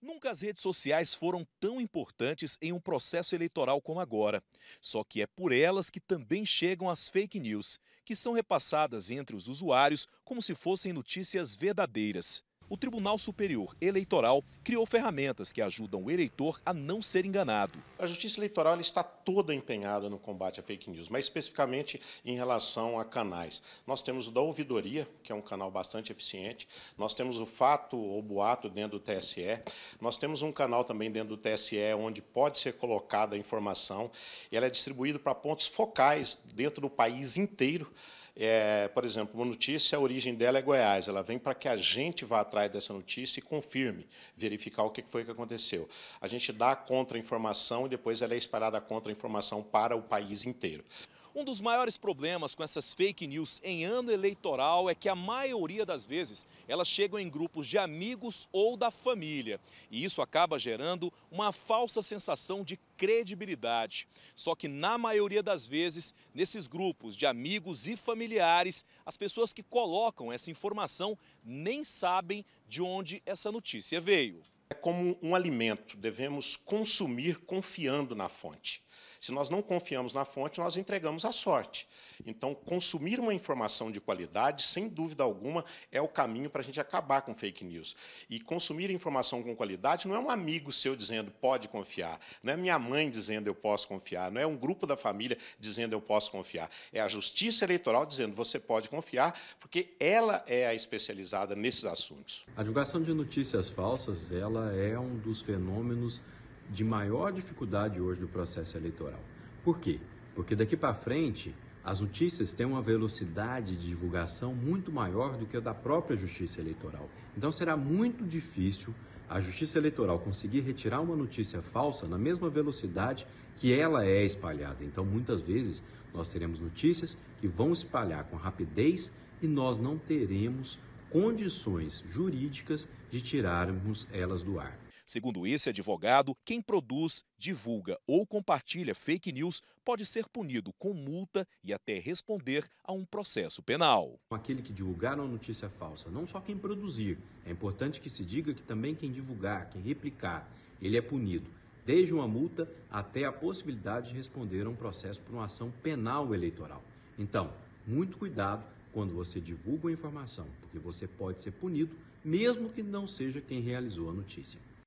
Nunca as redes sociais foram tão importantes em um processo eleitoral como agora. Só que é por elas que também chegam as fake news, que são repassadas entre os usuários como se fossem notícias verdadeiras o Tribunal Superior Eleitoral criou ferramentas que ajudam o eleitor a não ser enganado. A Justiça Eleitoral está toda empenhada no combate à fake news, mas especificamente em relação a canais. Nós temos o da Ouvidoria, que é um canal bastante eficiente, nós temos o Fato ou Boato dentro do TSE, nós temos um canal também dentro do TSE onde pode ser colocada a informação e ela é distribuída para pontos focais dentro do país inteiro é, por exemplo, uma notícia, a origem dela é Goiás, ela vem para que a gente vá atrás dessa notícia e confirme, verificar o que foi que aconteceu. A gente dá a contra-informação e depois ela é espalhada a contra-informação para o país inteiro. Um dos maiores problemas com essas fake news em ano eleitoral é que a maioria das vezes elas chegam em grupos de amigos ou da família. E isso acaba gerando uma falsa sensação de credibilidade. Só que na maioria das vezes, nesses grupos de amigos e familiares, as pessoas que colocam essa informação nem sabem de onde essa notícia veio. É como um alimento, devemos consumir confiando na fonte. Se nós não confiamos na fonte, nós entregamos à sorte. Então, consumir uma informação de qualidade, sem dúvida alguma, é o caminho para a gente acabar com fake news. E consumir informação com qualidade não é um amigo seu dizendo pode confiar, não é minha mãe dizendo eu posso confiar, não é um grupo da família dizendo eu posso confiar. É a justiça eleitoral dizendo você pode confiar, porque ela é a especializada nesses assuntos. A divulgação de notícias falsas, ela é um dos fenômenos de maior dificuldade hoje do processo eleitoral. Por quê? Porque daqui para frente as notícias têm uma velocidade de divulgação muito maior do que a da própria Justiça Eleitoral. Então será muito difícil a Justiça Eleitoral conseguir retirar uma notícia falsa na mesma velocidade que ela é espalhada. Então muitas vezes nós teremos notícias que vão espalhar com rapidez e nós não teremos condições jurídicas de tirarmos elas do ar. Segundo esse advogado, quem produz, divulga ou compartilha fake news pode ser punido com multa e até responder a um processo penal. Então, aquele que divulgar uma notícia falsa, não só quem produzir, é importante que se diga que também quem divulgar, quem replicar, ele é punido desde uma multa até a possibilidade de responder a um processo por uma ação penal eleitoral. Então, muito cuidado quando você divulga a informação, porque você pode ser punido, mesmo que não seja quem realizou a notícia.